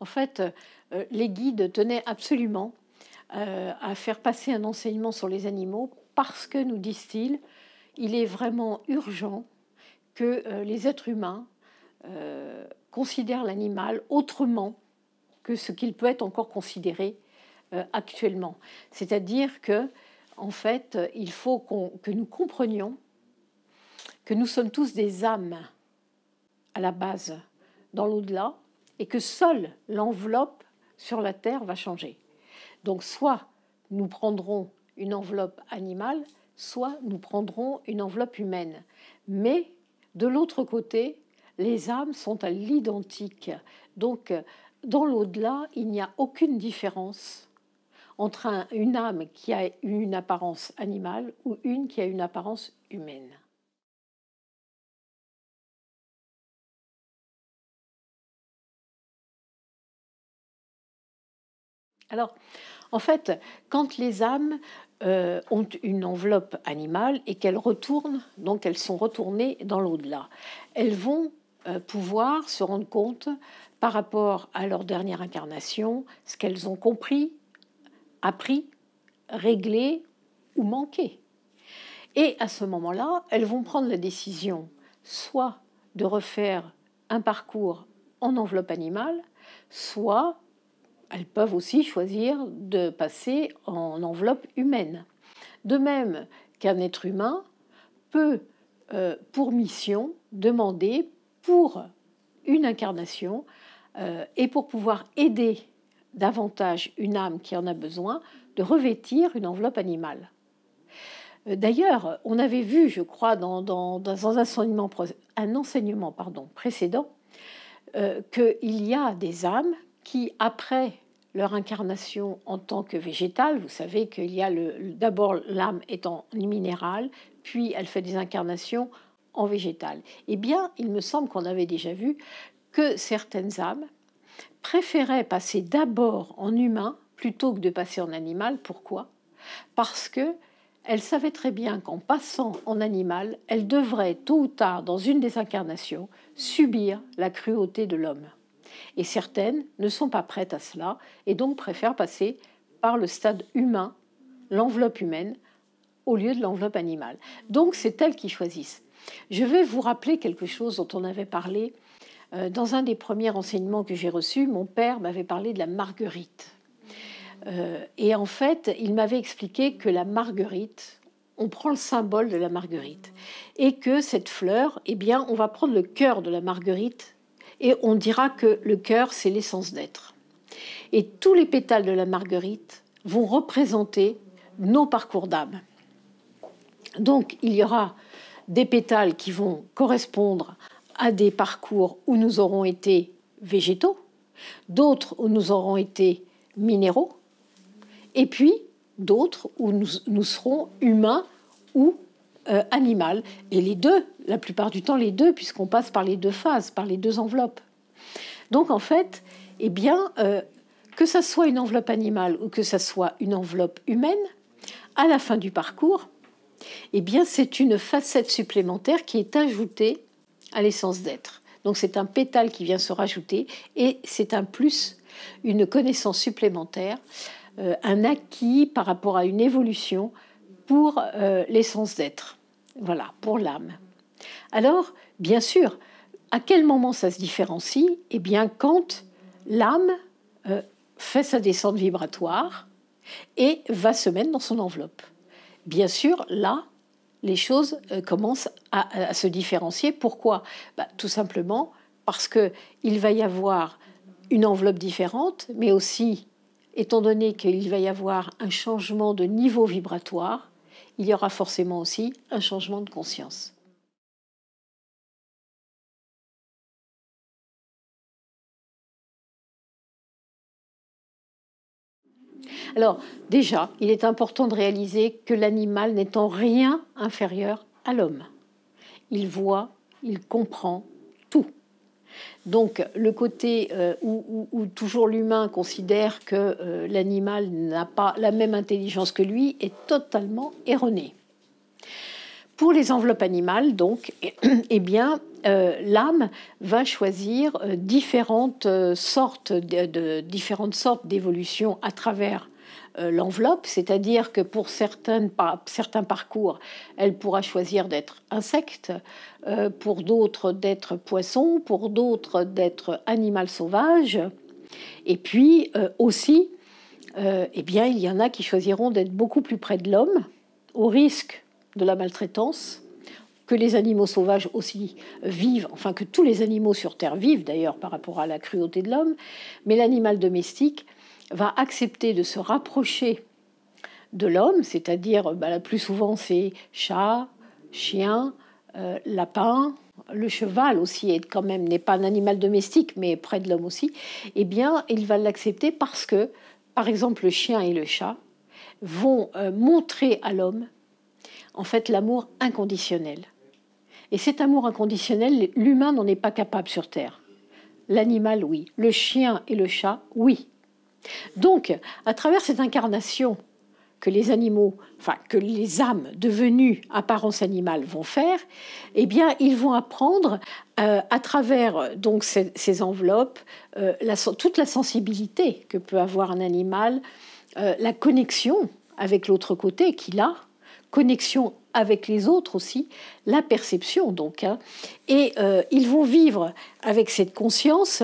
En fait, euh, les guides tenaient absolument euh, à faire passer un enseignement sur les animaux parce que, nous disent-ils, il est vraiment urgent que euh, les êtres humains considèrent l'animal autrement que ce qu'il peut être encore considéré actuellement. C'est-à-dire que, en fait, il faut que nous comprenions que nous sommes tous des âmes à la base, dans l'au-delà, et que seule l'enveloppe sur la Terre va changer. Donc soit nous prendrons une enveloppe animale, soit nous prendrons une enveloppe humaine. Mais de l'autre côté, les âmes sont à l'identique. Donc dans l'au-delà, il n'y a aucune différence entre une âme qui a une apparence animale ou une qui a une apparence humaine. Alors, en fait, quand les âmes euh, ont une enveloppe animale et qu'elles retournent, donc elles sont retournées dans l'au-delà, elles vont euh, pouvoir se rendre compte par rapport à leur dernière incarnation, ce qu'elles ont compris, appris, réglé ou manqué. Et à ce moment-là, elles vont prendre la décision soit de refaire un parcours en enveloppe animale, soit elles peuvent aussi choisir de passer en enveloppe humaine. De même qu'un être humain peut, euh, pour mission, demander pour une incarnation euh, et pour pouvoir aider davantage une âme qui en a besoin de revêtir une enveloppe animale. Euh, d'ailleurs, on avait vu, je crois, dans, un enseignement, précédent, qu'il y a des âmes qui, après leur incarnation en tant que végétal, vous savez qu'il y a le, d'abord l'âme étant minérale, puis elle fait des incarnations en végétal. Eh bien, il me semble qu'on avait déjà vu que certaines âmes préféraient passer d'abord en humain plutôt que de passer en animal. Pourquoi Parce que elle savait très bien qu'en passant en animal, elles devraient tôt ou tard, dans une des incarnations, subir la cruauté de l'homme. Et certaines ne sont pas prêtes à cela et donc préfèrent passer par le stade humain, l'enveloppe humaine, au lieu de l'enveloppe animale. Donc c'est elles qui choisissent. Je vais vous rappeler quelque chose dont on avait parlé euh, dans un des premiers enseignements que j'ai reçus. Mon père m'avait parlé de la marguerite. Euh, et en fait, il m'avait expliqué que la marguerite, on prend le symbole de la marguerite et que cette fleur, eh bien, on va prendre le cœur de la marguerite et on dira que le cœur, c'est l'essence d'être. Et tous les pétales de la marguerite vont représenter nos parcours d'âme. Donc il y aura des pétales qui vont correspondre à des parcours où nous aurons été végétaux, d'autres où nous aurons été minéraux, et puis d'autres où nous, nous serons humains ou euh, animal. Et les deux, la plupart du temps les deux, puisqu'on passe par les deux phases, par les deux enveloppes. Donc en fait, eh bien, euh, que ça soit une enveloppe animale ou que ça soit une enveloppe humaine, à la fin du parcours, eh bien, c'est une facette supplémentaire qui est ajoutée à l'essence d'être. Donc c'est un pétale qui vient se rajouter et c'est un plus, une connaissance supplémentaire, euh, un acquis par rapport à une évolution pour l'essence d'être voilà, pour l'âme. Alors, bien sûr, à quel moment ça se différencie Eh bien, quand l'âme euh, fait sa descente vibratoire et va se mettre dans son enveloppe. Bien sûr, là, les choses euh, commencent à, se différencier. Pourquoi bah, Tout simplement parce qu'il va y avoir une enveloppe différente, mais aussi, étant donné qu'il va y avoir un changement de niveau vibratoire, il y aura forcément aussi un changement de conscience. Alors, déjà, il est important de réaliser que l'animal n'est en rien inférieur à l'homme. Il voit, il comprend tout. Donc le côté euh, où, toujours l'humain considère que euh, l'animal n'a pas la même intelligence que lui est totalement erroné. Pour les enveloppes animales, donc, eh bien, euh, l'âme va choisir différentes sortes différentes sortes d'évolutions à travers euh, l'enveloppe, c'est-à-dire que pour certains parcours, elle pourra choisir d'être insecte, euh, pour d'autres d'être poisson, pour d'autres d'être animal sauvage. Et puis euh, aussi, eh bien, il y en a qui choisiront d'être beaucoup plus près de l'homme, au risque de la maltraitance que les animaux sauvages aussi vivent, enfin que tous les animaux sur Terre vivent d'ailleurs par rapport à la cruauté de l'homme, mais l'animal domestique va accepter de se rapprocher de l'homme, c'est-à-dire bah, plus souvent c'est chat, chien, euh, lapin, le cheval aussi est quand même n'est pas un animal domestique mais près de l'homme aussi, eh bien il va l'accepter parce que par exemple le chien et le chat vont euh, montrer à l'homme en fait l'amour inconditionnel. Et cet amour inconditionnel, l'humain n'en est pas capable sur Terre. L'animal, oui. Le chien et le chat, oui. Donc, à travers cette incarnation que les animaux, enfin que les âmes devenues apparence animale vont faire, eh bien, ils vont apprendre euh, à travers donc ces, enveloppes euh, toute la sensibilité que peut avoir un animal, euh, la connexion avec l'autre côté qu'il a, connexion avec les autres aussi, la perception donc, hein. et ils vont vivre avec cette conscience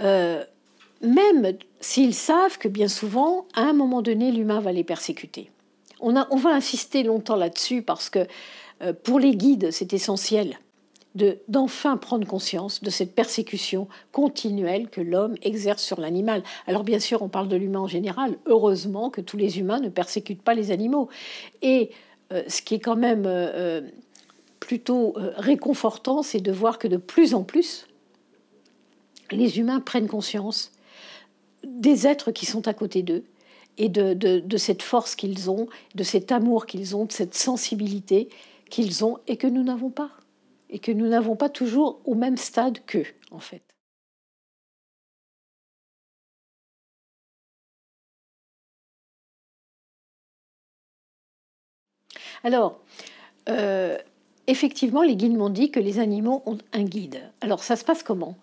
même s'ils savent que bien souvent, à un moment donné, l'humain va les persécuter. On, va insister longtemps là-dessus parce que euh, pour les guides, c'est essentiel d'enfin prendre conscience de cette persécution continuelle que l'homme exerce sur l'animal. Alors bien sûr, on parle de l'humain en général. Heureusement que tous les humains ne persécutent pas les animaux. Et euh, ce qui est quand même euh, plutôt réconfortant, c'est de voir que de plus en plus, les humains prennent conscience des êtres qui sont à côté d'eux et de, cette force qu'ils ont, de cet amour qu'ils ont, de cette sensibilité qu'ils ont et que nous n'avons pas. Et que nous n'avons pas toujours au même stade qu'eux, en fait. Alors, euh, effectivement, les guides m'ont dit que les animaux ont un guide. Alors, ça se passe comment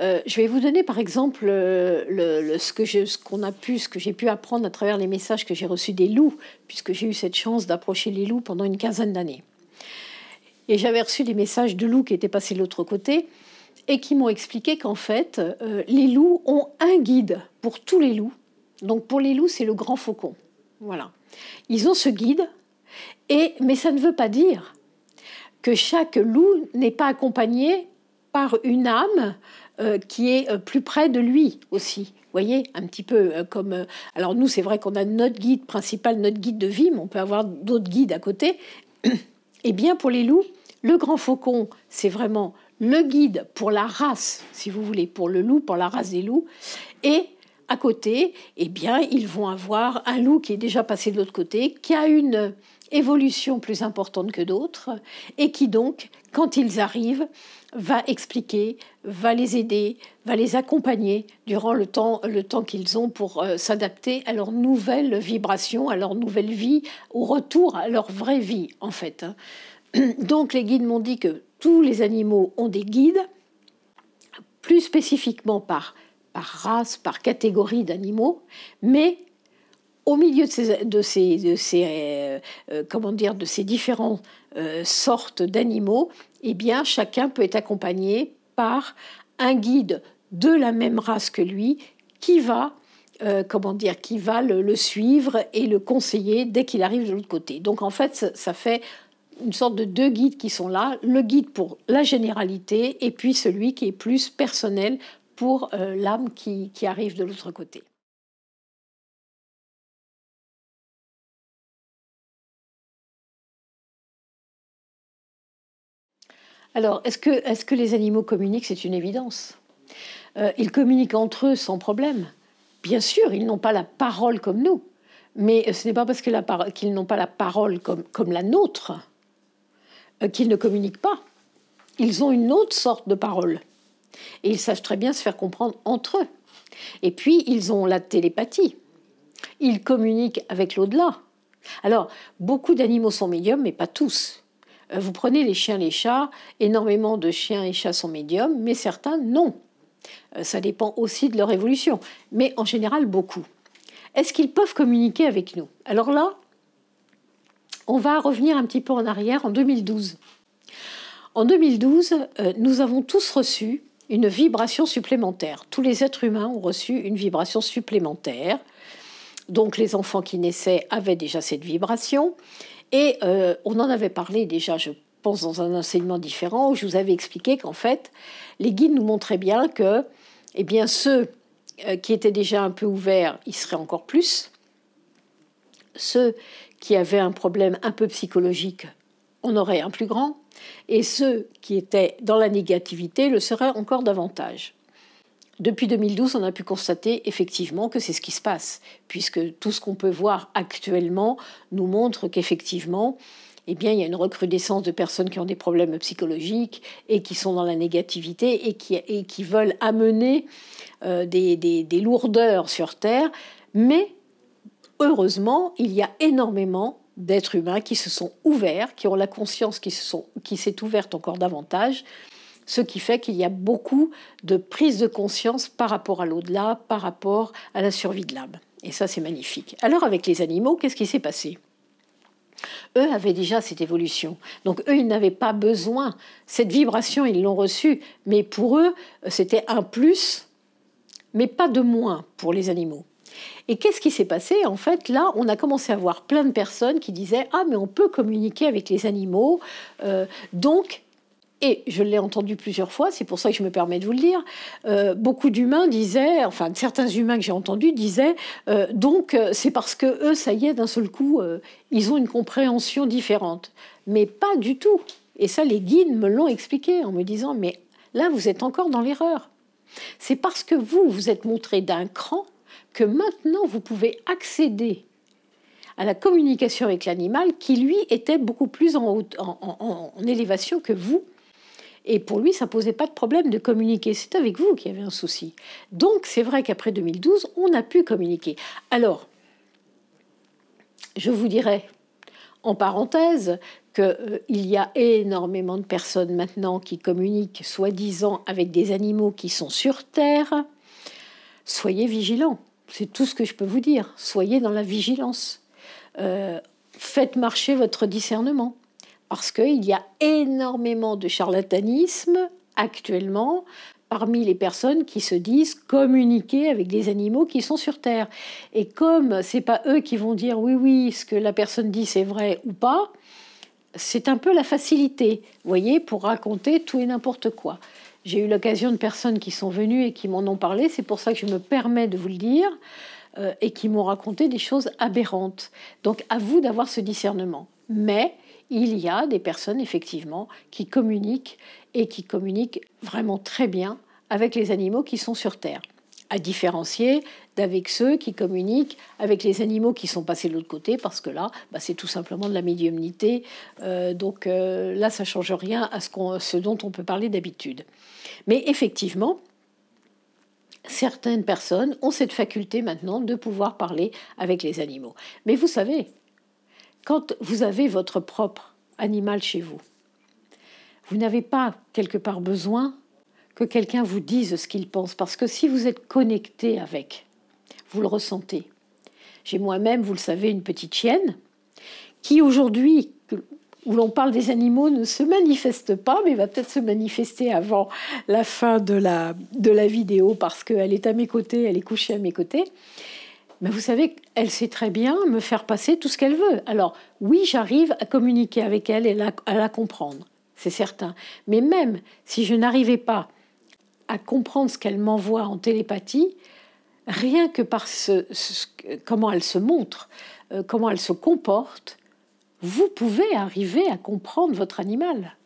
euh, je vais vous donner par exemple euh, ce que qu'on a pu, ce que j'ai pu apprendre à travers les messages que j'ai reçus des loups, puisque j'ai eu cette chance d'approcher les loups pendant une quinzaine d'années. Et j'avais reçu des messages de loups qui étaient passés de l'autre côté et qui m'ont expliqué qu'en fait, euh, les loups ont un guide pour tous les loups. Donc pour les loups, c'est le grand faucon. Voilà. Ils ont ce guide, et, mais ça ne veut pas dire que chaque loup n'est pas accompagné par une âme euh, qui est euh, plus près de lui aussi. Voyez, un petit peu euh, comme. alors nous, c'est vrai qu'on a notre guide principal, notre guide de vie, mais on peut avoir d'autres guides à côté. Eh bien pour les loups, le grand faucon, c'est vraiment le guide pour la race, si vous voulez, pour le loup, pour la race des loups, et à côté, eh bien, ils vont avoir un loup qui est déjà passé de l'autre côté, qui a une évolution plus importante que d'autres, et qui donc, quand ils arrivent, va expliquer, va les aider, va les accompagner durant le temps, qu'ils ont pour euh, s'adapter à leur nouvelle vibration, à leur nouvelle vie, au retour à leur vraie vie, en fait. Hein. Donc les guides m'ont dit que tous les animaux ont des guides, plus spécifiquement par par race, par catégorie d'animaux, mais au milieu de ces, de euh, euh, comment dire, de ces différentes euh, sortes d'animaux, eh bien, chacun peut être accompagné par un guide de la même race que lui qui va comment dire, qui va le, suivre et le conseiller dès qu'il arrive de l'autre côté. Donc en fait, ça, fait une sorte de deux guides qui sont là, le guide pour la généralité et puis celui qui est plus personnel pour euh, l'âme qui, arrive de l'autre côté. Alors, est-ce que, les animaux communiquent C'est une évidence. Euh, ils communiquent entre eux sans problème. Bien sûr, ils n'ont pas la parole comme nous. Mais euh, ce n'est pas parce qu'ils n'ont pas la parole comme, la nôtre qu'ils ne communiquent pas. Ils ont une autre sorte de parole. Et ils savent très bien se faire comprendre entre eux. Et puis, ils ont la télépathie. Ils communiquent avec l'au-delà. Alors, beaucoup d'animaux sont médiums, mais pas tous. Euh, vous prenez les chiens, les chats, énormément de chiens et chats sont médiums, mais certains non. Euh, ça dépend aussi de leur évolution, mais en général beaucoup. Est-ce qu'ils peuvent communiquer avec nous Alors là, on va revenir un petit peu en arrière en 2012. En 2012, euh, nous avons tous reçu une vibration supplémentaire. Tous les êtres humains ont reçu une vibration supplémentaire. Donc les enfants qui naissaient avaient déjà cette vibration. Et euh, on en avait parlé déjà, je pense, dans un enseignement différent, où je vous avais expliqué qu'en fait, les guides nous montraient bien que eh bien, ceux euh, qui étaient déjà un peu ouverts, ils seraient encore plus. Ceux qui avaient un problème un peu psychologique, on aurait un plus grand et ceux qui étaient dans la négativité le seraient encore davantage. Depuis 2012, on a pu constater effectivement que c'est ce qui se passe, puisque tout ce qu'on peut voir actuellement nous montre qu'effectivement, eh bien, il y a une recrudescence de personnes qui ont des problèmes psychologiques et qui sont dans la négativité et qui, veulent amener euh, des lourdeurs sur Terre. Mais heureusement, il y a énormément d'êtres humains qui se sont ouverts, qui ont la conscience qui, s'est ouverte encore davantage, ce qui fait qu'il y a beaucoup de prise de conscience par rapport à l'au-delà, par rapport à la survie de l'âme. Et ça, c'est magnifique. Alors avec les animaux, qu'est-ce qui s'est passé eux avaient déjà cette évolution. Donc eux, ils n'avaient pas besoin. Cette vibration, ils l'ont reçue. Mais pour eux, c'était un plus, mais pas de moins pour les animaux. Et qu'est-ce qui s'est passé En fait, là, on a commencé à voir plein de personnes qui disaient Ah, mais on peut communiquer avec les animaux. Euh, donc, et je l'ai entendu plusieurs fois, c'est pour ça que je me permets de vous le dire, euh, beaucoup d'humains disaient, enfin certains humains que j'ai entendus disaient, euh, donc c'est parce que eux, ça y est, d'un seul coup, ils ont une compréhension différente. Mais pas du tout. Et ça, les guides me l'ont expliqué en me disant, mais là, vous êtes encore dans l'erreur. C'est parce que vous, vous êtes montré d'un cran que maintenant vous pouvez accéder à la communication avec l'animal qui lui était beaucoup plus en, haute, en, élévation que vous. Et pour lui, ça ne posait pas de problème de communiquer. C'est avec vous qu'il y avait un souci. Donc c'est vrai qu'après 2012, on a pu communiquer. Alors, je vous dirais en parenthèse qu'il euh, y a énormément de personnes maintenant qui communiquent soi-disant avec des animaux qui sont sur Terre. Soyez vigilants c'est tout ce que je peux vous dire. Soyez dans la vigilance. Euh, faites marcher votre discernement. Parce qu'il y a énormément de charlatanisme actuellement parmi les personnes qui se disent communiquer avec des animaux qui sont sur Terre. Et comme ce n'est pas eux qui vont dire oui, oui, ce que la personne dit c'est vrai ou pas, c'est un peu la facilité, vous voyez, pour raconter tout et n'importe quoi. J'ai eu l'occasion de personnes qui sont venues et qui m'en ont parlé, c'est pour ça que je me permets de vous le dire, euh, et qui m'ont raconté des choses aberrantes. Donc à vous d'avoir ce discernement. Mais il y a des personnes, effectivement, qui communiquent et qui communiquent vraiment très bien avec les animaux qui sont sur Terre à différencier avec ceux qui communiquent avec les animaux qui sont passés de l'autre côté, parce que là, bah, c'est tout simplement de la médiumnité. Euh, donc euh, là, ça change rien à ce, ce dont on peut parler d'habitude. Mais effectivement, certaines personnes ont cette faculté maintenant de pouvoir parler avec les animaux. Mais vous savez, quand vous avez votre propre animal chez vous, vous n'avez pas quelque part besoin que quelqu'un vous dise ce qu'il pense, parce que si vous êtes connecté avec, vous le ressentez. J'ai moi-même, vous le savez, une petite chienne qui aujourd'hui, où l'on parle des animaux, ne se manifeste pas, mais va peut-être se manifester avant la fin de la, de la vidéo parce qu'elle est à mes côtés, elle est couchée à mes côtés. Mais vous savez, elle sait très bien me faire passer tout ce qu'elle veut. Alors oui, j'arrive à communiquer avec elle et à la comprendre, c'est certain. Mais même si je n'arrivais pas à comprendre ce qu'elle m'envoie en télépathie, rien que par ce, comment elle se montre, euh, comment elle se comporte, vous pouvez arriver à comprendre votre animal.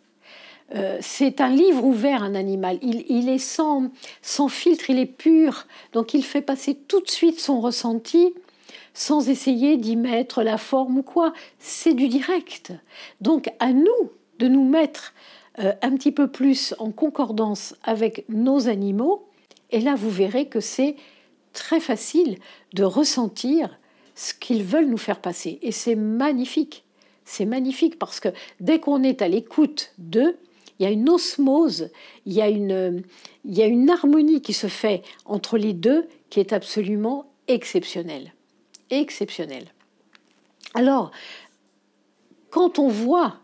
Euh, c'est un livre ouvert, un animal. Il, est sans, sans, filtre, il est pur. Donc il fait passer tout de suite son ressenti sans essayer d'y mettre la forme ou quoi. C'est du direct. Donc à nous de nous mettre euh, un petit peu plus en concordance avec nos animaux. Et là, vous verrez que c'est très facile de ressentir ce qu'ils veulent nous faire passer. Et c'est magnifique. C'est magnifique parce que dès qu'on est à l'écoute d'eux, il y a une osmose, il y a une, il y a une harmonie qui se fait entre les deux qui est absolument exceptionnelle. Exceptionnelle. Alors, quand on voit,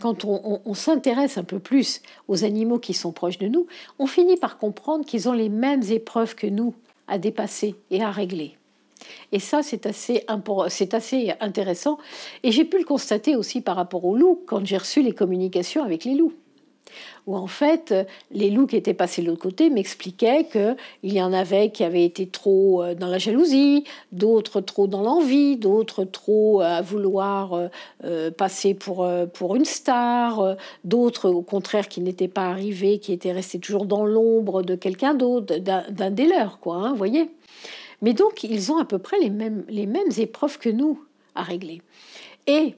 quand on, on s'intéresse un peu plus aux animaux qui sont proches de nous, on finit par comprendre qu'ils ont les mêmes épreuves que nous à dépasser et à régler. Et ça, c'est assez, c'est assez intéressant. Et j'ai pu le constater aussi par rapport aux loups, quand j'ai reçu les communications avec les loups où en fait euh, les loups qui étaient passés de l'autre côté m'expliquaient qu'il y en avait qui avaient été trop euh, dans la jalousie, d'autres trop dans l'envie, d'autres trop euh, à vouloir passer pour, pour une star, d'autres au contraire qui n'étaient pas arrivés, qui étaient restés toujours dans l'ombre de quelqu'un d'autre, d'un des leurs, quoi, hein, voyez. Mais donc ils ont à peu près les mêmes, les mêmes épreuves que nous à régler. Et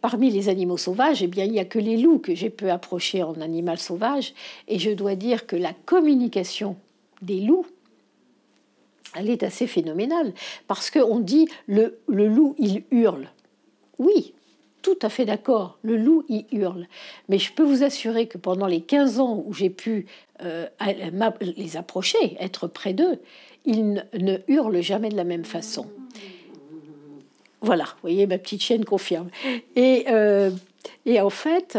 parmi les animaux sauvages, eh bien, il n'y a que les loups que j'ai pu approcher en animal sauvage. Et je dois dire que la communication des loups, elle est assez phénoménale. Parce qu'on dit le, loup, il hurle. Oui, tout à fait d'accord, le loup il hurle. Mais je peux vous assurer que pendant les 15 ans où j'ai pu euh, les approcher, être près d'eux, ils ne hurlent jamais de la même façon. Voilà, vous voyez, ma petite chienne confirme. Et, euh, et en fait,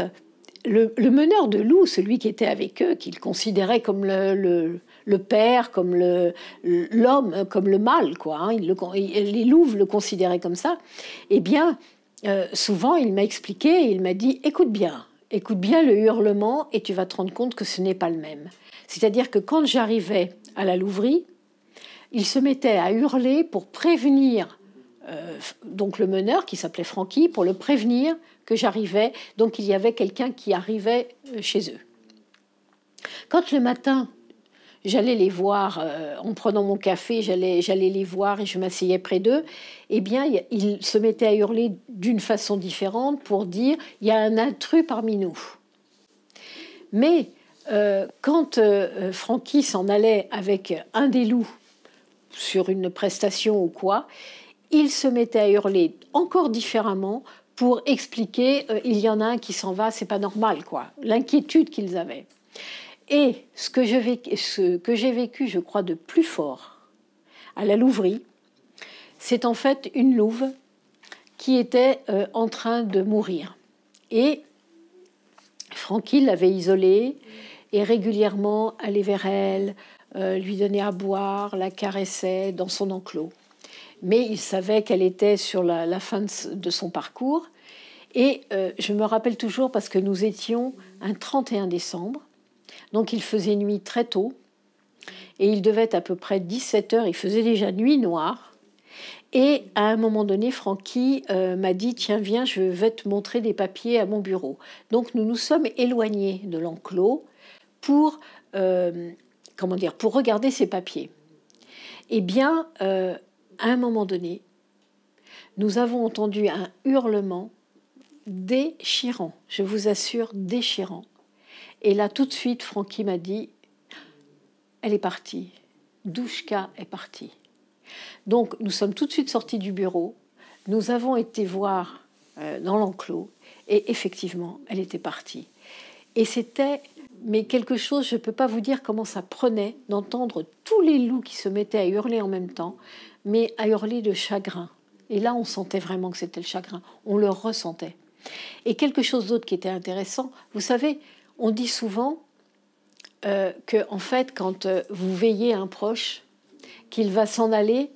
le, meneur de loups, celui qui était avec eux, qu'il considérait comme le, père, comme l'homme, comme le mâle, quoi, hein, il les louves le considéraient comme ça, eh bien, euh, souvent, il m'a expliqué, il m'a dit, écoute bien, écoute bien le hurlement et tu vas te rendre compte que ce n'est pas le même. C'est-à-dire que quand j'arrivais à la louverie, il se mettait à hurler pour prévenir euh, donc le meneur qui s'appelait Francky pour le prévenir que j'arrivais. Donc il y avait quelqu'un qui arrivait euh, chez eux. Quand le matin, j'allais les voir euh, en prenant mon café, j'allais les voir et je m'asseyais près d'eux, eh bien ils se mettaient à hurler d'une façon différente pour dire il y a un intrus parmi nous. Mais quand euh, s'en allait avec un des loups sur une prestation ou quoi, ils se mettaient à hurler encore différemment pour expliquer euh, il y en a un qui s'en va, c'est pas normal, quoi. L'inquiétude qu'ils avaient. Et ce que, j'ai vécu, je crois, de plus fort à la Louverie, c'est en fait une louve qui était euh, en train de mourir. Et Francky l'avait isolée et régulièrement allait vers elle, euh, lui donnait à boire, la caressait dans son enclos mais il savait qu'elle était sur la, fin de, son parcours. Et euh, je me rappelle toujours parce que nous étions un 31 décembre, donc il faisait nuit très tôt, et il devait être à peu près 17 heures, il faisait déjà nuit noire. Et à un moment donné, Francky euh, m'a dit Tiens, viens, je vais te montrer des papiers à mon bureau. Donc nous nous sommes éloignés de l'enclos pour, euh, comment dire, pour regarder ces papiers. Eh bien, à un moment donné, nous avons entendu un hurlement déchirant, je vous assure, déchirant. Et là, tout de suite, Francky m'a dit, elle est partie. Douchka est partie. Donc, nous sommes tout de suite sortis du bureau. Nous avons été voir euh, dans l'enclos. Et effectivement, elle était partie. Et c'était, mais quelque chose, je ne peux pas vous dire comment ça prenait d'entendre tous les loups qui se mettaient à hurler en même temps mais à hurler de chagrin. Et là, on sentait vraiment que c'était le chagrin. On le ressentait. Et quelque chose d'autre qui était intéressant, vous savez, on dit souvent euh, que, en fait, quand euh, vous veillez un proche, qu'il va s'en aller,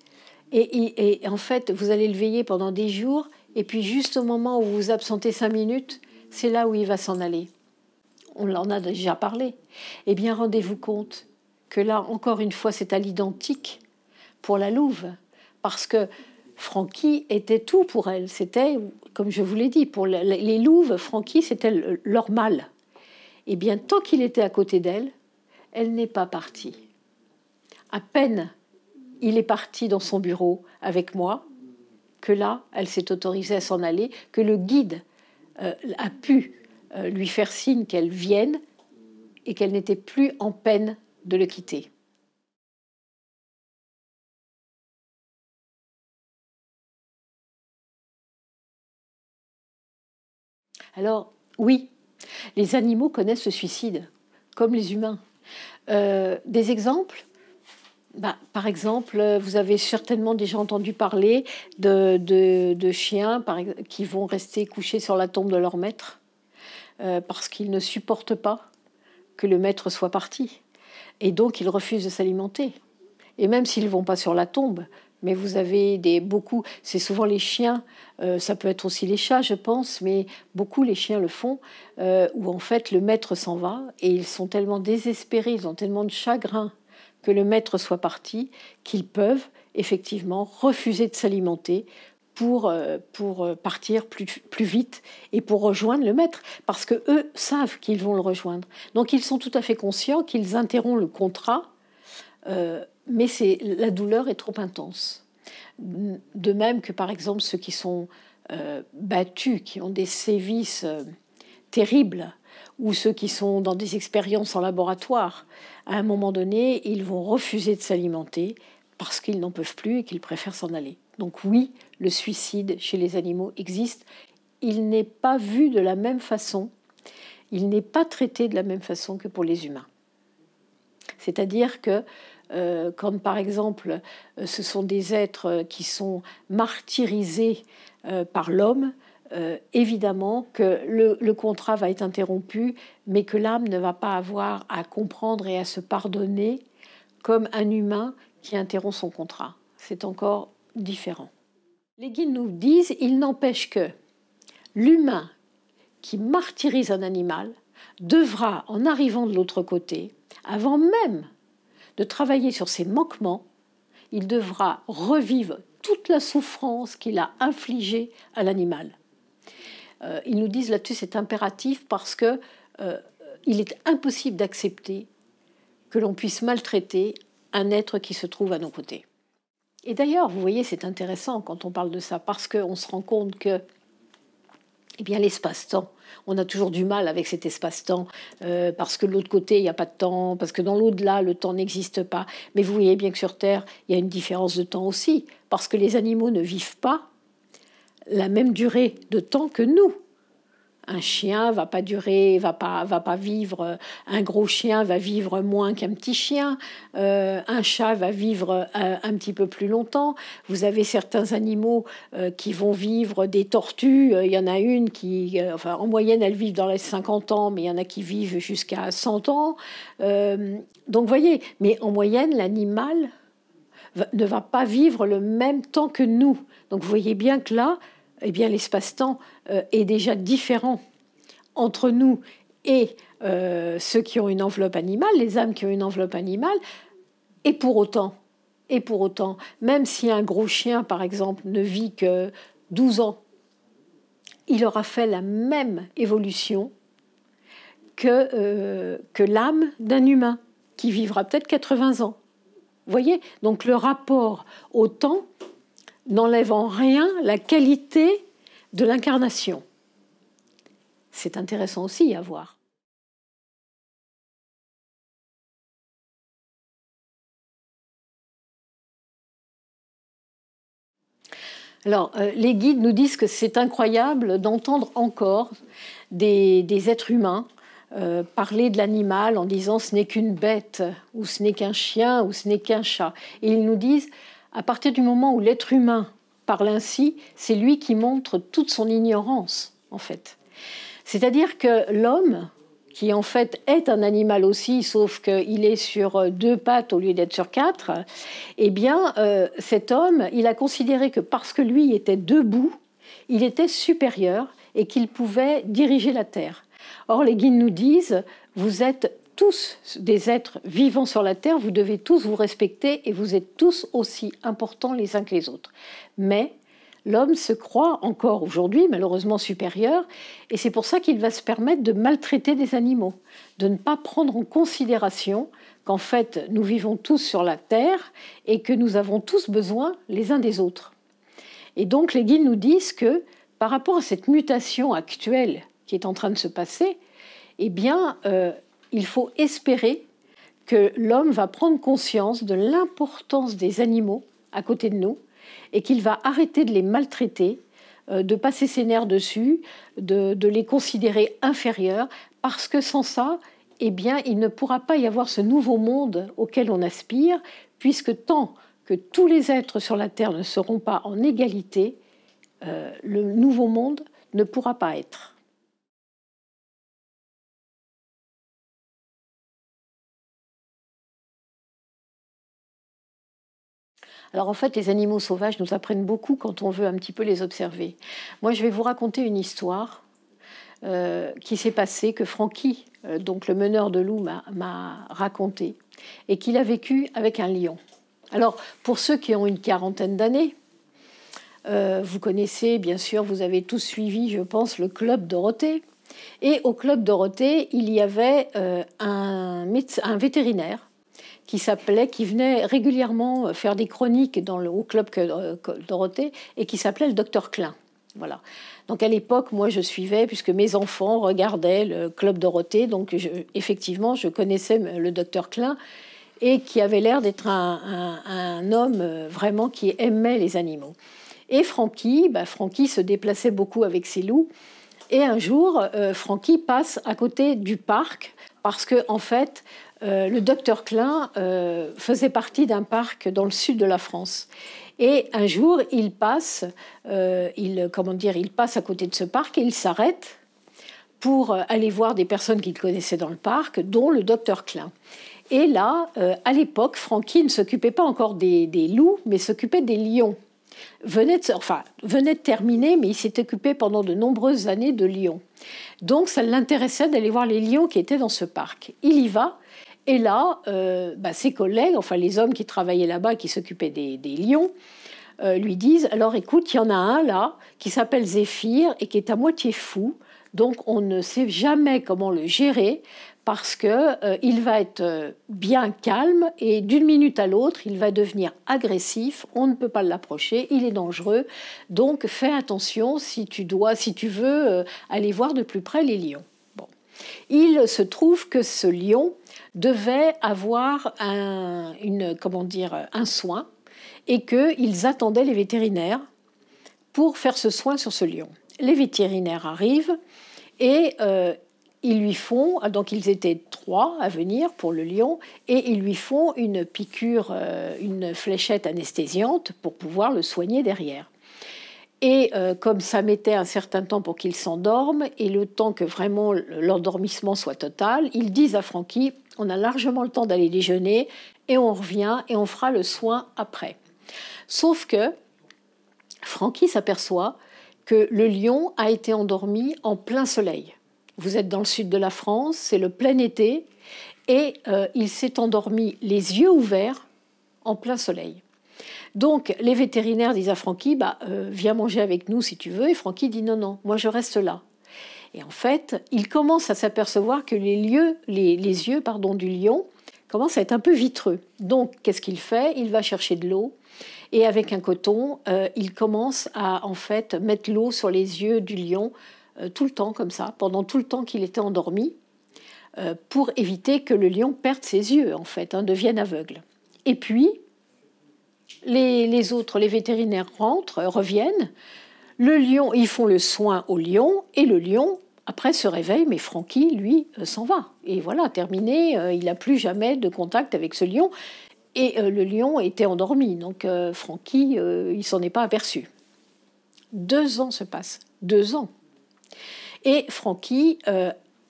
et, et, et, en fait, vous allez le veiller pendant des jours, et puis juste au moment où vous vous absentez cinq minutes, c'est là où il va s'en aller. On en a déjà parlé. Eh bien, rendez-vous compte que là, encore une fois, c'est à l'identique pour la Louve, parce que Francky était tout pour elle. C'était, comme je vous l'ai dit, pour les Louves, Francky, c'était leur mal. Et eh bien, tant qu'il était à côté d'elle, elle, n'est pas partie. À peine il est parti dans son bureau avec moi, que là, elle s'est autorisée à s'en aller, que le guide euh, a pu euh, lui faire signe qu'elle vienne et qu'elle n'était plus en peine de le quitter. Alors oui, les animaux connaissent le suicide, comme les humains. Euh, des exemples bah, par exemple, vous avez certainement déjà entendu parler de, chiens qui vont rester couchés sur la tombe de leur maître euh, parce qu'ils ne supportent pas que le maître soit parti. Et donc, ils refusent de s'alimenter. Et même s'ils ne vont pas sur la tombe, mais vous avez des beaucoup, c'est souvent les chiens, euh, ça peut être aussi les chats, je pense, mais beaucoup les chiens le font, euh, où en fait le maître s'en va et ils sont tellement désespérés, ils ont tellement de chagrin que le maître soit parti, qu'ils peuvent effectivement refuser de s'alimenter pour, euh, pour partir plus, plus vite et pour rejoindre le maître, parce que eux savent qu'ils vont le rejoindre. Donc ils sont tout à fait conscients qu'ils interrompent le contrat mais c'est la douleur est trop intense. De même que par exemple ceux qui sont euh, battus, qui ont des sévices euh, terribles, ou ceux qui sont dans des expériences en laboratoire, à un moment donné, ils vont refuser de s'alimenter parce qu'ils n'en peuvent plus et qu'ils préfèrent s'en aller. Donc oui, le suicide chez les animaux existe. Il n'est pas vu de la même façon, il n'est pas traité de la même façon que pour les humains. C'est-à-dire que euh, comme par exemple euh, ce sont des êtres euh, qui sont martyrisés par l'homme, évidemment que le, le, contrat va être interrompu, mais que l'âme ne va pas avoir à comprendre et à se pardonner comme un humain qui interrompt son contrat. C'est encore différent. Les guides nous disent, il n'empêche que l'humain qui martyrise un animal devra, en arrivant de l'autre côté, avant même de travailler sur ses manquements, il devra revivre toute la souffrance qu'il a infligée à l'animal. Euh, ils nous disent là-dessus c'est impératif parce que euh, il est impossible d'accepter que l'on puisse maltraiter un être qui se trouve à nos côtés. Et d'ailleurs, vous voyez, c'est intéressant quand on parle de ça parce qu'on se rend compte que eh bien l'espace-temps. On a toujours du mal avec cet espace-temps, euh, parce que de l'autre côté, il n'y a pas de temps, parce que dans l'au-delà, le temps n'existe pas. Mais vous voyez bien que sur Terre, il y a une différence de temps aussi, parce que les animaux ne vivent pas la même durée de temps que nous un chien va pas durer, va pas, va pas vivre. Un gros chien va vivre moins qu'un petit chien. Euh, un chat va vivre euh, un, petit peu plus longtemps. Vous avez certains animaux euh, qui vont vivre des tortues. Il y en a une qui, enfin, en moyenne, elle vit dans les 50 ans, mais il y en a qui vivent jusqu'à 100 ans. donc, vous voyez, mais en moyenne, l'animal ne va pas vivre le même temps que nous. Donc, vous voyez bien que là, eh bien l'espace-temps euh, est déjà différent entre nous et euh, ceux qui ont une enveloppe animale, les âmes qui ont une enveloppe animale, et pour autant, et pour autant, même si un gros chien, par exemple, ne vit que 12 ans, il aura fait la même évolution que, euh, que l'âme d'un humain qui vivra peut-être 80 ans. Vous voyez Donc le rapport au temps n'enlève en rien la qualité de l'incarnation. C'est intéressant aussi à voir. Alors, euh, les guides nous disent que c'est incroyable d'entendre encore des, êtres humains euh, parler de l'animal en disant ce n'est qu'une bête, ou ce n'est qu'un chien, ou ce n'est qu'un chat. Et ils nous disent à partir du moment où l'être humain parle ainsi, c'est lui qui montre toute son ignorance, en fait. C'est-à-dire que l'homme, qui en fait est un animal aussi, sauf qu'il est sur deux pattes au lieu d'être sur quatre, eh bien, euh, cet homme, il a considéré que parce que lui était debout, il était supérieur et qu'il pouvait diriger la Terre. Or, les guides nous disent, vous êtes tous des êtres vivants sur la Terre, vous devez tous vous respecter et vous êtes tous aussi importants les uns que les autres. Mais l'homme se croit encore aujourd'hui malheureusement supérieur et c'est pour ça qu'il va se permettre de maltraiter des animaux, de ne pas prendre en considération qu'en fait nous vivons tous sur la Terre et que nous avons tous besoin les uns des autres. Et donc les guides nous disent que par rapport à cette mutation actuelle qui est en train de se passer, eh bien, euh, il faut espérer que l'homme va prendre conscience de l'importance des animaux à côté de nous et qu'il va arrêter de les maltraiter, euh, de passer ses nerfs dessus, de, les considérer inférieurs, parce que sans ça, eh bien, il ne pourra pas y avoir ce nouveau monde auquel on aspire, puisque tant que tous les êtres sur la Terre ne seront pas en égalité, euh, le nouveau monde ne pourra pas être. Alors en fait, les animaux sauvages nous apprennent beaucoup quand on veut un petit peu les observer. Moi, je vais vous raconter une histoire euh, qui s'est passée, que Francky, euh, donc le meneur de loups, m'a racontée, et qu'il a vécu avec un lion. Alors, pour ceux qui ont une quarantaine d'années, euh, vous connaissez, bien sûr, vous avez tous suivi, je pense, le Club Dorothée. Et au Club Dorothée, il y avait un vétérinaire qui s'appelait, qui venait régulièrement faire des chroniques dans le, au club euh, Dorothée et qui s'appelait le Docteur Klein. Voilà. Donc à l'époque, moi, je suivais puisque mes enfants regardaient le club Dorothée, donc effectivement, je connaissais le docteur Klein et qui avait l'air d'être un, homme euh, vraiment qui aimait les animaux. Et Francky, bah, Francky se déplaçait beaucoup avec ses loups. Et un jour, euh, Francky passe à côté du parc parce que en fait, euh, le docteur Klein euh, faisait partie d'un parc dans le sud de la France. Et un jour, il passe, euh, il, comment dire, il passe à côté de ce parc et il s'arrête pour aller voir des personnes qu'il connaissait dans le parc, dont le docteur Klein. Et là, à l'époque, Francky ne s'occupait pas encore des, loups, mais s'occupait des lions. Venait de, enfin, venait de terminer, mais il s'est occupé pendant de nombreuses années de lions. Donc, ça l'intéressait d'aller voir les lions qui étaient dans ce parc. Il y va, et là, euh, bah, ses collègues, enfin les hommes qui travaillaient là-bas, qui s'occupaient des, lions, euh, lui disent Alors écoute, il y en a un là qui s'appelle Zéphyr et qui est à moitié fou, donc on ne sait jamais comment le gérer parce qu'il euh, va être bien calme et d'une minute à l'autre, il va devenir agressif, on ne peut pas l'approcher, il est dangereux. Donc fais attention si tu dois si tu veux aller voir de plus près les lions. Bon. Il se trouve que ce lion devaient avoir un, comment dire, un soin et qu'ils attendaient les vétérinaires pour faire ce soin sur ce lion. Les vétérinaires arrivent et euh, ils lui font, donc ils étaient trois à venir pour le lion, et ils lui font une piqûre, euh, une fléchette anesthésiante pour pouvoir le soigner derrière. Et euh, comme ça mettait un certain temps pour qu'il s'endorme, et le temps que vraiment l'endormissement soit total, ils disent à Francky, on a largement le temps d'aller déjeuner et on revient et on fera le soin après. Sauf que Francky s'aperçoit que le lion a été endormi en plein soleil. Vous êtes dans le sud de la France, c'est le plein été, et euh, il s'est endormi les yeux ouverts en plein soleil. Donc les vétérinaires disent à Francky, bah, euh, viens manger avec nous si tu veux, et Francky dit non, non, moi je reste là. Et en fait, il commence à s'apercevoir que les, lieux, les, yeux pardon, du lion commencent à être un peu vitreux. Donc, qu'est-ce qu'il fait Il va chercher de l'eau et avec un coton, euh, il commence à en fait mettre l'eau sur les yeux du lion euh, tout le temps comme ça, pendant tout le temps qu'il était endormi, euh, pour éviter que le lion perde ses yeux en fait, hein, devienne aveugle. Et puis, les, les, autres, les vétérinaires rentrent, reviennent. Le lion, ils font le soin au lion et le lion après ce réveil, mais Francky, lui, euh, s'en va. Et voilà, terminé, euh, il n'a plus jamais de contact avec ce lion. Et euh, le lion était endormi, donc Francky, il s'en est pas aperçu. Deux ans se passent, deux ans. Et Francky,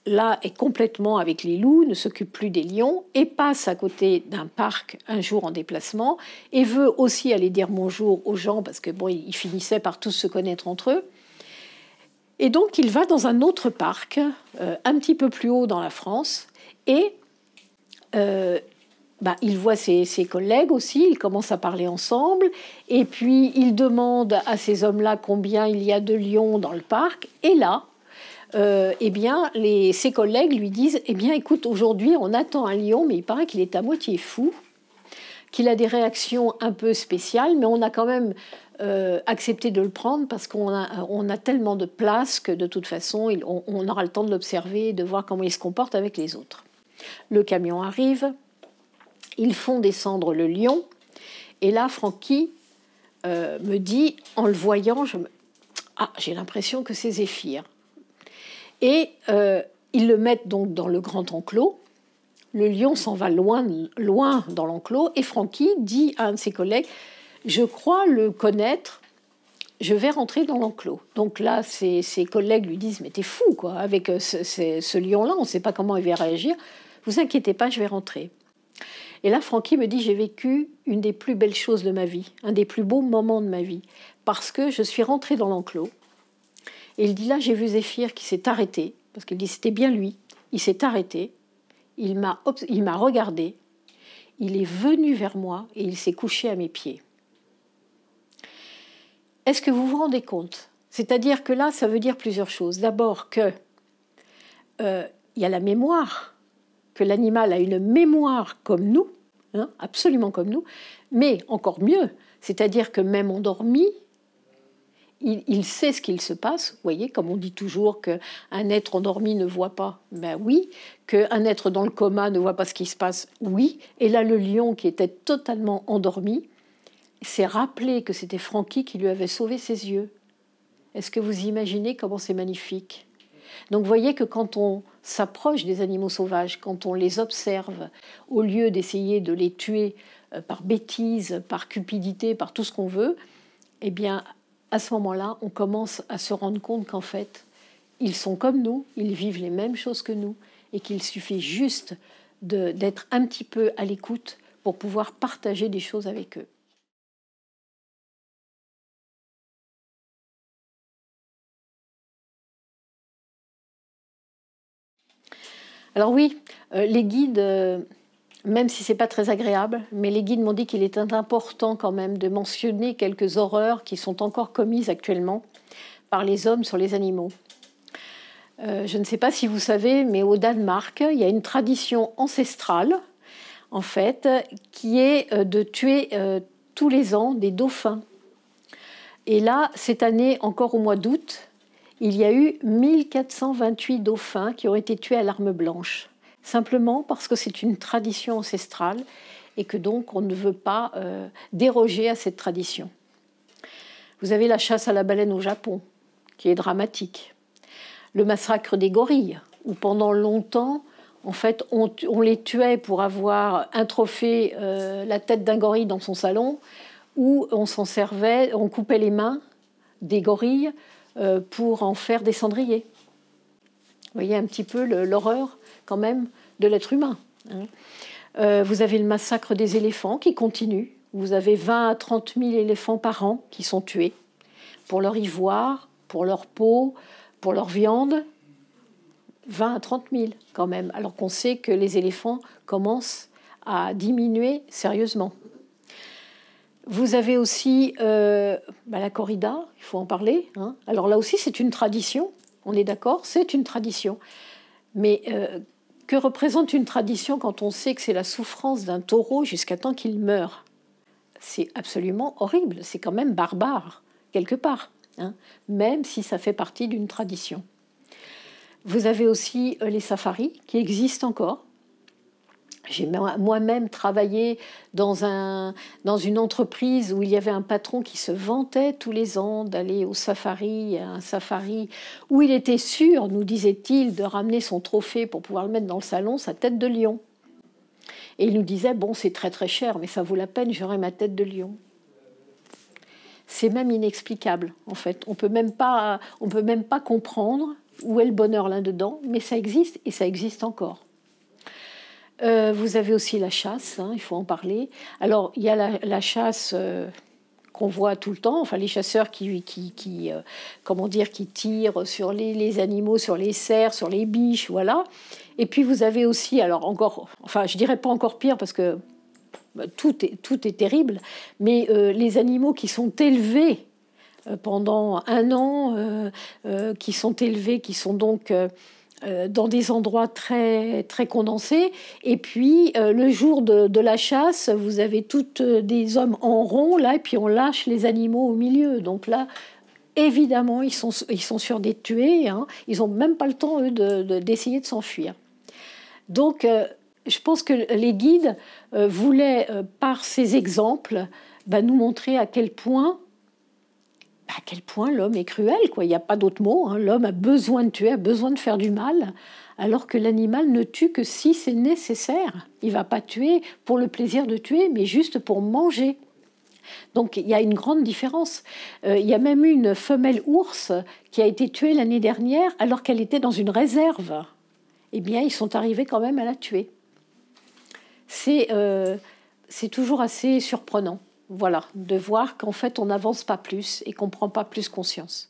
là, est complètement avec les loups, ne s'occupe plus des lions, et passe à côté d'un parc un jour en déplacement, et veut aussi aller dire bonjour aux gens, parce que bon, ils finissaient par tous se connaître entre eux. Et donc il va dans un autre parc, euh, un petit peu plus haut dans la France, et euh, bah, il voit ses, collègues aussi, ils commencent à parler ensemble, et puis il demande à ces hommes-là combien il y a de lions dans le parc, et là, euh, eh bien, ses collègues lui disent, eh bien, écoute, aujourd'hui, on attend un lion, mais il paraît qu'il est à moitié fou, qu'il a des réactions un peu spéciales, mais on a quand même euh, accepter de le prendre parce qu'on a, on a tellement de place que de toute façon, on, aura le temps de l'observer et de voir comment il se comporte avec les autres. Le camion arrive, ils font descendre le lion, et là, Francky euh, me dit, en le voyant, ah, j'ai l'impression que c'est Zéphyr. Et euh, ils le mettent donc dans le grand enclos. Le lion s'en va loin, loin dans l'enclos, et Francky dit à un de ses collègues, je crois le connaître. Je vais rentrer dans l'enclos. Donc là, ses, collègues lui disent Mais t'es fou, quoi, avec euh, ce, lion-là, on ne sait pas comment il va réagir. Vous inquiétez pas, je vais rentrer. Et là, Francky me dit J'ai vécu une des plus belles choses de ma vie, un des plus beaux moments de ma vie, parce que je suis rentré dans l'enclos. Et il dit Là, j'ai vu Zéphyr qui s'est arrêté, parce qu'il dit C'était bien lui. Il s'est arrêté, il m'a regardé, il est venu vers moi et il s'est couché à mes pieds. Est-ce que vous vous rendez compte C'est-à-dire que là, ça veut dire plusieurs choses. D'abord que euh, il y a la mémoire, que l'animal a une mémoire comme nous, hein, absolument comme nous, mais encore mieux, c'est-à-dire que même endormi, il, il sait ce qu'il se passe. Vous voyez, comme on dit toujours qu'un être endormi ne voit pas, ben oui, qu'un être dans le coma ne voit pas ce qui se passe, oui. Et là, le lion qui était totalement endormi, s'est rappelé que c'était Francky qui lui avait sauvé ses yeux. Est-ce que vous imaginez comment c'est magnifique Donc voyez que quand on s'approche des animaux sauvages, quand on les observe, au lieu d'essayer de les tuer euh, par bêtise, par cupidité, par tout ce qu'on veut, eh bien à ce moment-là, on commence à se rendre compte qu'en fait, ils sont comme nous, ils vivent les mêmes choses que nous, et qu'il suffit juste d'être un petit peu à l'écoute pour pouvoir partager des choses avec eux. Alors oui, euh, les guides, euh, même si c'est pas très agréable, mais les guides m'ont dit qu'il est important quand même de mentionner quelques horreurs qui sont encore commises actuellement par les hommes sur les animaux. Euh, je ne sais pas si vous savez, mais au Danemark, il y a une tradition ancestrale, en fait, qui est de tuer tous les ans des dauphins. Et là, cette année, encore au mois d'août, il y a eu 1428 dauphins qui ont été tués à l'arme blanche, simplement parce que c'est une tradition ancestrale et que donc on ne veut pas euh, déroger à cette tradition. Vous avez la chasse à la baleine au Japon, qui est dramatique. Le massacre des gorilles, où pendant longtemps, en fait, on, les tuait pour avoir un trophée, euh, la tête d'un gorille dans son salon, où on s'en servait, on coupait les mains des gorilles euh, pour en faire des cendriers. Vous voyez un petit peu l'horreur quand même de l'être humain. Hein. Euh, vous avez le massacre des éléphants qui continue. Vous avez 20 à 30 000 éléphants par an qui sont tués pour leur ivoire, pour leur peau, pour leur viande. 20 à 30 000 quand même, alors qu'on sait que les éléphants commencent à diminuer sérieusement. Vous avez aussi euh, bah, la corrida, il faut en parler. Hein. Alors là aussi, c'est une tradition, on est d'accord, c'est une tradition. Mais euh, que représente une tradition quand on sait que c'est la souffrance d'un taureau jusqu'à temps qu'il meure C'est absolument horrible, c'est quand même barbare, quelque part, hein, même si ça fait partie d'une tradition. Vous avez aussi euh, les safaris qui existent encore, j'ai moi-même travaillé dans, un, dans une entreprise où il y avait un patron qui se vantait tous les ans d'aller au safari, à un safari, où il était sûr, nous disait-il, de ramener son trophée pour pouvoir le mettre dans le salon, sa tête de lion. Et il nous disait, bon, c'est très très cher, mais ça vaut la peine, j'aurai ma tête de lion c'est même inexplicable en fait. On peut même pas, peut même pas comprendre où est le bonheur là-dedans, mais ça existe et ça existe encore. Euh, vous avez aussi la chasse, hein, il faut en parler. Alors, il y a la, chasse euh, qu'on voit tout le temps, enfin les chasseurs qui, qui, euh, comment dire, qui tirent sur les, animaux, sur les cerfs, sur les biches, voilà. Et puis vous avez aussi, alors encore, enfin je dirais pas encore pire parce que bah, tout, est, tout est terrible, mais les animaux qui sont élevés pendant un an, qui sont élevés, qui sont donc euh, dans des endroits très, très condensés. Et puis, euh, le jour de, la chasse, vous avez toutes euh, des hommes en rond, là, et puis on lâche les animaux au milieu. Donc là, évidemment, ils sont, ils sont sur des tués. Hein. Ils n'ont même pas le temps, eux, d'essayer de, s'enfuir. Donc, je pense que les guides voulaient, par ces exemples, bah, nous montrer à quel point bah, à quel point l'homme est cruel. Quoi. Il n'y a pas d'autre mot. Hein. L'homme a besoin de tuer, a besoin de faire du mal, alors que l'animal ne tue que si c'est nécessaire. Il va pas tuer pour le plaisir de tuer, mais juste pour manger. Donc il y a une grande différence. Euh, il y a même une femelle ours qui a été tuée l'année dernière alors qu'elle était dans une réserve. Eh bien, ils sont arrivés quand même à la tuer. C'est euh, toujours assez surprenant voilà, de voir qu'en fait on n'avance pas plus et qu'on ne prend pas plus conscience.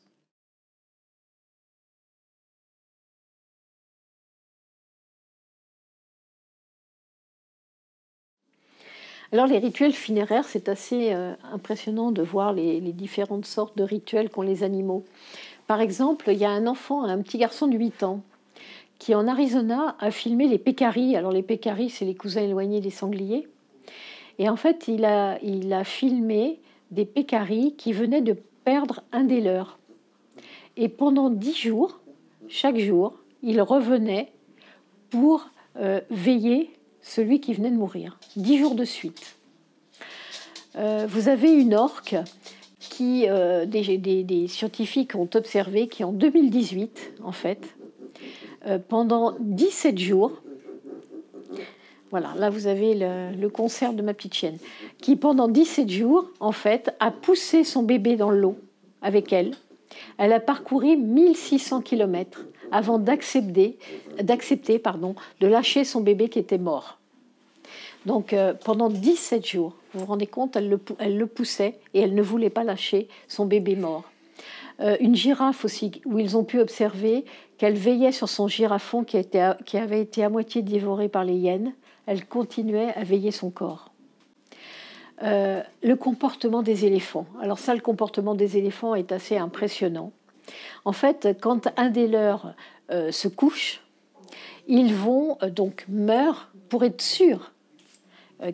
Alors les rituels funéraires, c'est assez euh, impressionnant de voir les, différentes sortes de rituels qu'ont les animaux. Par exemple, il y a un enfant, un petit garçon de 8 ans, qui en Arizona a filmé les pécaris. Alors les pécaris, c'est les cousins éloignés des sangliers. Et en fait, il a, filmé des pécaris qui venaient de perdre un des leurs. Et pendant dix jours, chaque jour, il revenait pour euh, veiller celui qui venait de mourir. Dix jours de suite. Euh, vous avez une orque qui, euh, des, scientifiques ont observé, qui en 2018, en fait, pendant 17 jours, voilà, là vous avez le, concert de ma petite chienne, qui pendant 17 jours, en fait, a poussé son bébé dans l'eau avec elle. Elle a parcouru 1600 km avant d'accepter, d'accepter pardon, de lâcher son bébé qui était mort. Donc euh, pendant 17 jours, vous vous rendez compte, elle le, poussait et elle ne voulait pas lâcher son bébé mort. Euh, une girafe aussi, où ils ont pu observer qu'elle veillait sur son girafon qui, avait été à moitié dévoré par les hyènes elle continuait à veiller son corps. Euh, le comportement des éléphants. Alors ça, le comportement des éléphants est assez impressionnant. En fait, quand un des leurs euh, se couche, ils vont euh, donc meurt pour être sûr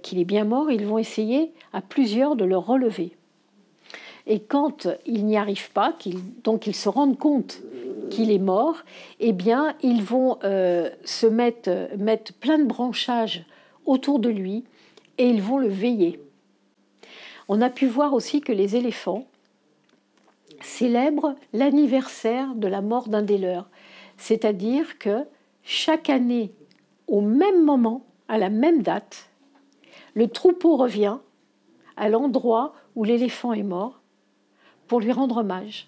qu'il est bien mort. Ils vont essayer à plusieurs de le relever. Et quand il n'y arrive pas, donc ils se rendent compte qu'il est mort, eh bien, ils vont euh, se mettre, mettre plein de branchages autour de lui et ils vont le veiller. On a pu voir aussi que les éléphants célèbrent l'anniversaire de la mort d'un des leurs, c'est-à-dire que chaque année, au même moment, à la même date, le troupeau revient à l'endroit où l'éléphant est mort pour lui rendre hommage.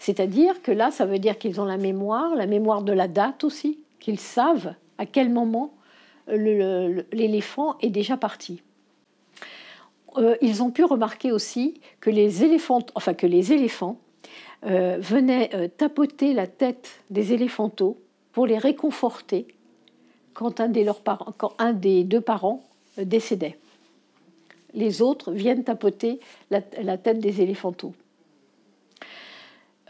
C'est-à-dire que là, ça veut dire qu'ils ont la mémoire, la mémoire de la date aussi, qu'ils savent à quel moment l'éléphant est déjà parti. Euh, ils ont pu remarquer aussi que les éléphants, enfin que les éléphants euh, venaient euh, tapoter la tête des éléphantaux pour les réconforter quand un, des leurs quand un des deux parents décédait. Les autres viennent tapoter la, la tête des éléphantaux.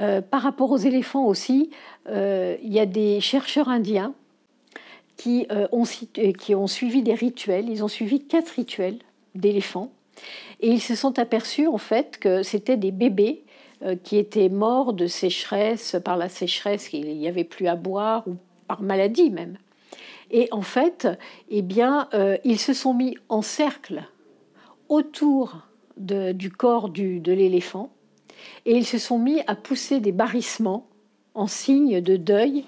Euh, par rapport aux éléphants aussi, euh, il y a des chercheurs indiens euh, qui, ont, suivi des rituels. Ils ont suivi quatre rituels d'éléphants. Et ils se sont aperçus en fait que c'était des bébés qui étaient morts de sécheresse, par la sécheresse, qu'il n'y avait plus à boire, ou par maladie même. Et en fait, eh bien, ils se sont mis en cercle autour du corps de l'éléphant et ils se sont mis à pousser des barrissements en signe de deuil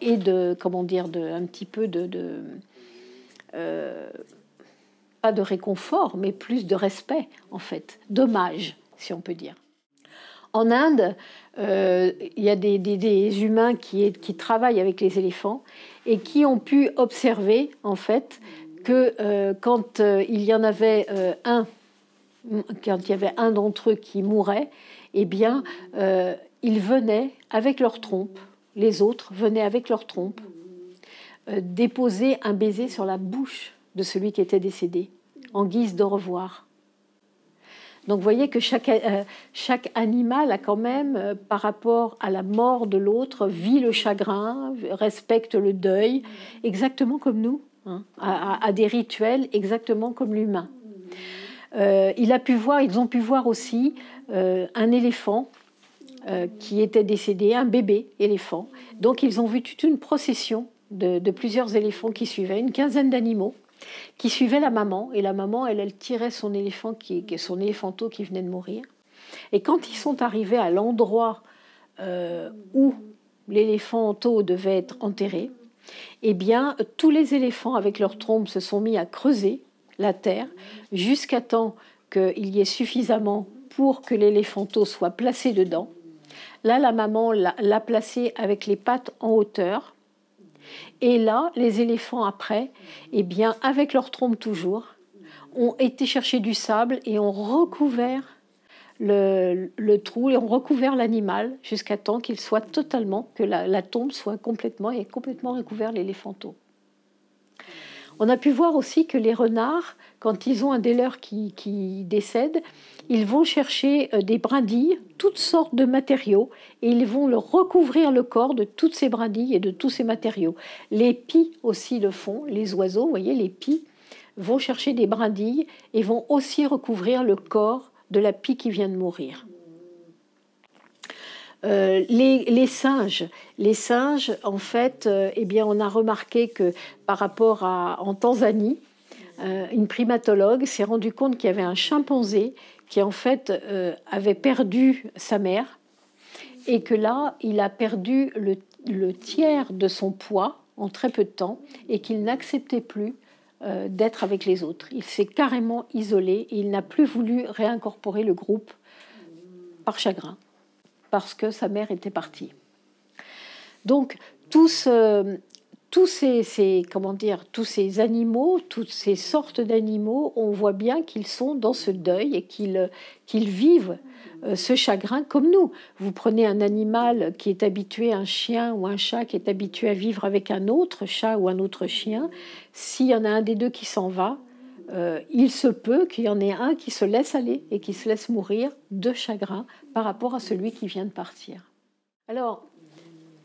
et de comment dire de un petit peu de, euh, pas de réconfort mais plus de respect en fait d'hommage si on peut dire en Inde euh, il y a des, des, humains qui, qui travaillent avec les éléphants et qui ont pu observer en fait que euh, quand il y en avait un quand il y avait un d'entre eux qui mourait, eh bien, euh, ils venaient avec leur trompe, les autres venaient avec leur trompe, euh, déposer un baiser sur la bouche de celui qui était décédé, en guise de revoir. Donc vous voyez que chaque, euh, animal a quand même, par rapport à la mort de l'autre, vit le chagrin, respecte le deuil, exactement comme nous, hein, à des rituels exactement comme l'humain. Euh, ils ont pu voir aussi euh, un éléphant euh, qui était décédé, un bébé éléphant. Donc ils ont vu toute une procession de, plusieurs éléphants qui suivaient, une quinzaine d'animaux qui suivaient la maman. Et la maman, elle, elle tirait son éléphant, qui, son éléphanteau qui venait de mourir. Et quand ils sont arrivés à l'endroit où l'éléphanteau devait être enterré, eh bien, tous les éléphants avec leurs trompes se sont mis à creuser la terre jusqu'à temps qu'il y ait suffisamment pour que l'éléphanteau soit placé dedans. Là, la maman l'a placé avec les pattes en hauteur. Et là, les éléphants, après, eh bien, avec leur trompe toujours, ont été chercher du sable et ont recouvert le, trou et ont recouvert l'animal jusqu'à temps qu'il soit totalement, que la, tombe soit complètement et complètement recouvert l'éléphanteau. On a pu voir aussi que les renards, quand ils ont un des leurs qui, décède, ils vont chercher euh, des brindilles, toutes sortes de matériaux, et ils vont leur recouvrir le corps de toutes ces brindilles et de tous ces matériaux. Les pies aussi le font, les oiseaux, vous voyez, les pies vont chercher des brindilles et vont aussi recouvrir le corps de la pie qui vient de mourir. Euh, les, singes, les singes, en fait, euh, eh bien, on a remarqué que par rapport à en Tanzanie, euh, une primatologue s'est rendue compte qu'il y avait un chimpanzé qui en fait avait perdu sa mère et que là, il a perdu le tiers de son poids en très peu de temps et qu'il n'acceptait plus d'être avec les autres. Il s'est carrément isolé et il n'a plus voulu réincorporer le groupe par chagrin parce que sa mère était partie. Donc, tous, euh, tous ces, comment dire tous ces animaux, toutes ces sortes d'animaux, on voit bien qu'ils sont dans ce deuil et qu'ils qu'ils vivent euh, ce chagrin comme nous. Vous prenez un animal qui est habitué, un chien ou un chat qui est habitué à vivre avec un autre chat ou un autre chien, s'il y en a un des deux qui s'en va, euh, il se peut qu'il y en ait un qui se laisse aller et qui se laisse mourir de chagrin par rapport à celui qui vient de partir. Alors,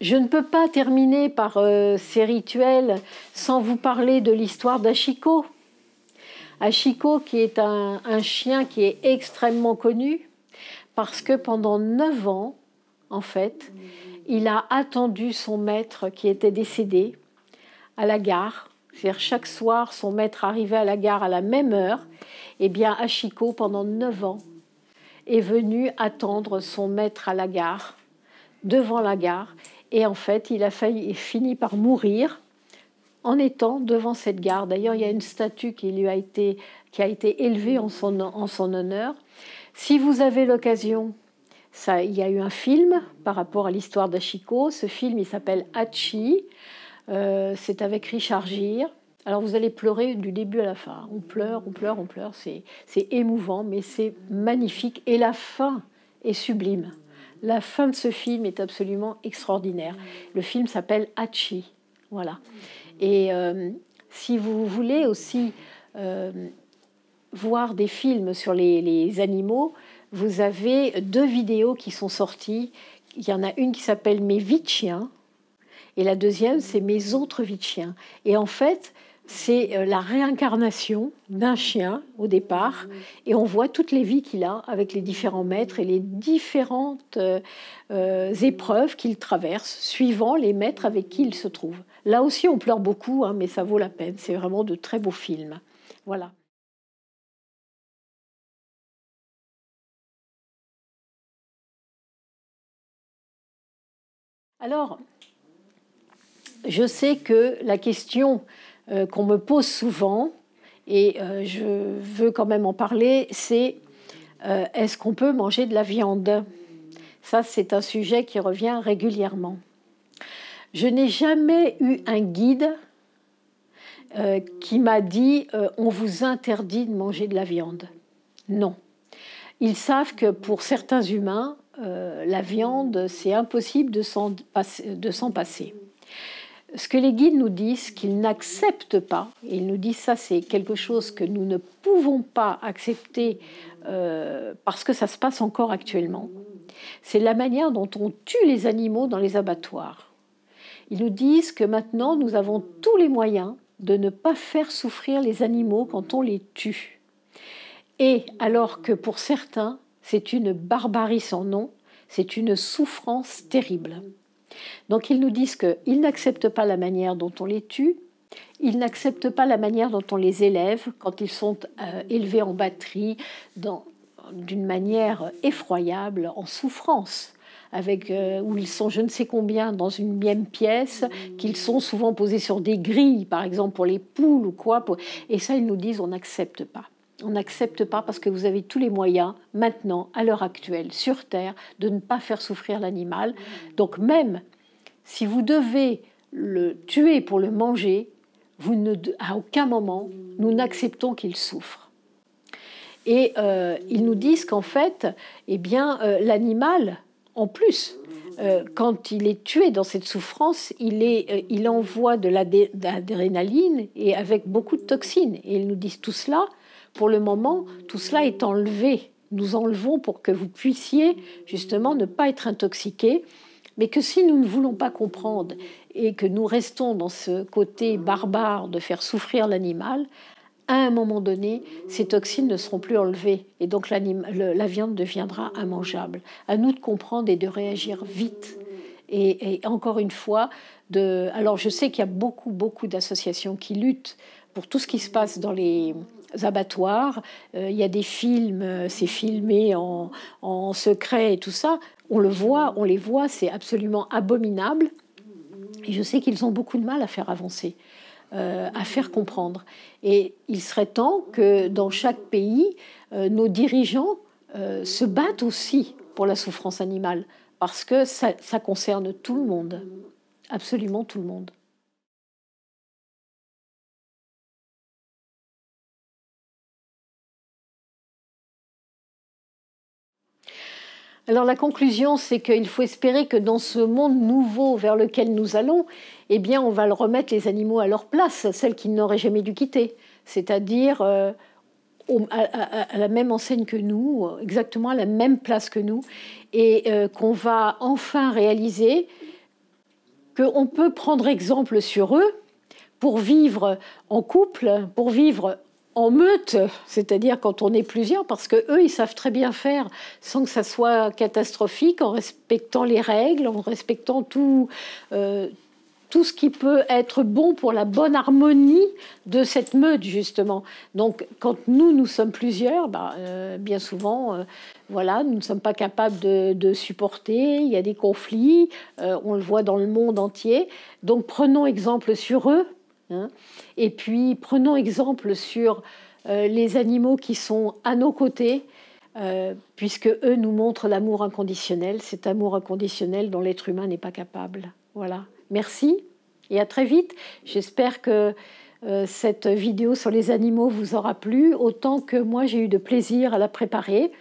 je ne peux pas terminer par euh, ces rituels sans vous parler de l'histoire d'Achiko. Achiko, qui est un, chien qui est extrêmement connu, parce que pendant neuf ans, en fait, il a attendu son maître qui était décédé à la gare cest chaque soir, son maître arrivait à la gare à la même heure, eh bien, Hachiko, pendant neuf ans, est venu attendre son maître à la gare, devant la gare, et en fait, il a failli, fini par mourir en étant devant cette gare. D'ailleurs, il y a une statue qui lui a été, élevée en son, honneur. Si vous avez l'occasion, il y a eu un film par rapport à l'histoire d'Achiko. Ce film, il s'appelle Hachi. Euh, c'est avec Richard Gir. Alors vous allez pleurer du début à la fin. On pleure, on pleure, on pleure. C'est, émouvant, mais c'est magnifique. Et la fin est sublime. La fin de ce film est absolument extraordinaire. Le film s'appelle Hachi. Voilà. Et euh, si vous voulez aussi euh, voir des films sur les, les animaux, vous avez deux vidéos qui sont sorties. Il y en a une qui s'appelle Mes vies et la deuxième, c'est Mes autres vies de chien ». Et en fait, c'est euh, la réincarnation d'un chien au départ, et on voit toutes les vies qu'il a avec les différents maîtres et les différentes euh, euh, épreuves qu'il traverse, suivant les maîtres avec qui il se trouve. Là aussi, on pleure beaucoup, hein, mais ça vaut la peine. C'est vraiment de très beaux films. Voilà. Alors, je sais que la question euh, qu'on me pose souvent, et euh, je veux quand même en parler, c'est euh, est-ce qu'on peut manger de la viande Ça, c'est un sujet qui revient régulièrement. Je n'ai jamais eu un guide qui m'a dit on vous interdit de manger de la viande. Non. Ils savent que pour certains humains, la viande, c'est impossible de s'en passer. Ce que les guides nous disent, qu'ils n'acceptent pas, ils nous disent ça, c'est quelque chose que nous ne pouvons pas accepter euh, parce que ça se passe encore actuellement, c'est la manière dont on tue les animaux dans les abattoirs. Ils nous disent que maintenant nous avons tous les moyens de ne pas faire souffrir les animaux quand on les tue. Et alors que pour certains, c'est une barbarie sans nom, c'est une souffrance terrible. Donc ils nous disent qu'ils n'acceptent pas la manière dont on les tue, ils n'acceptent pas la manière dont on les élève quand ils sont euh, élevés en batterie, d'une manière effroyable, en souffrance. Avec, euh, où ils sont je ne sais combien dans une même pièce, qu'ils sont souvent posés sur des grilles, par exemple pour les poules ou quoi. Et ça, ils nous disent on n'accepte pas. On n'accepte pas parce que vous avez tous les moyens, maintenant, à l'heure actuelle, sur Terre, de ne pas faire souffrir l'animal. Donc même si vous devez le tuer pour le manger, à aucun moment, nous n'acceptons qu'il souffre. Et euh, ils nous disent qu'en fait, eh bien, euh, l'animal, en plus, euh, quand il est tué dans cette souffrance, il, il envoie de l'adrénaline et avec beaucoup de toxines. Et ils nous disent tout cela pour le moment, tout cela est enlevé. Nous enlevons pour que vous puissiez justement ne pas être intoxiqués, mais que si nous ne voulons pas comprendre et que nous restons dans ce côté barbare de faire souffrir l'animal, à un moment donné, ces toxines ne seront plus enlevées et donc la viande deviendra immangeable. À nous de comprendre et de réagir vite. Et, encore une fois, de... alors je sais qu'il y a beaucoup, beaucoup d'associations qui luttent pour tout ce qui se passe dans les, abattoirs. Euh, il y a des films, euh, c'est filmé en, secret et tout ça. On le voit, on les voit, c'est absolument abominable. Et je sais qu'ils ont beaucoup de mal à faire avancer, euh, à faire comprendre. Et il serait temps que dans chaque pays, nos dirigeants se battent aussi pour la souffrance animale, parce que ça concerne tout le monde, absolument tout le monde. Alors la conclusion, c'est qu'il faut espérer que dans ce monde nouveau vers lequel nous allons, eh bien, on va le remettre les animaux à leur place, celles qu'ils n'auraient jamais dû quitter, c'est-à-dire euh, à, la même enseigne que nous, exactement à la même place que nous, et euh, qu'on va enfin réaliser qu'on peut prendre exemple sur eux pour vivre en couple, pour vivre en meute, c'est-à-dire quand on est plusieurs, parce que eux, ils savent très bien faire sans que ça soit catastrophique, en respectant les règles, en respectant tout. Euh, tout ce qui peut être bon pour la bonne harmonie de cette meute, justement. Donc, quand nous, nous sommes plusieurs, bah, euh, bien souvent, euh, voilà, nous ne sommes pas capables de, supporter, il y a des conflits, on le voit dans le monde entier. Donc, prenons exemple sur eux Hein. et puis, prenons exemple sur euh, les animaux qui sont à nos côtés, euh, puisque eux nous montrent l'amour inconditionnel, cet amour inconditionnel dont l'être humain n'est pas capable. Voilà. Merci et à très vite. J'espère que euh, cette vidéo sur les animaux vous aura plu, autant que moi j'ai eu de plaisir à la préparer.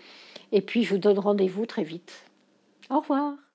Et puis, je vous donne rendez-vous très vite. Au revoir.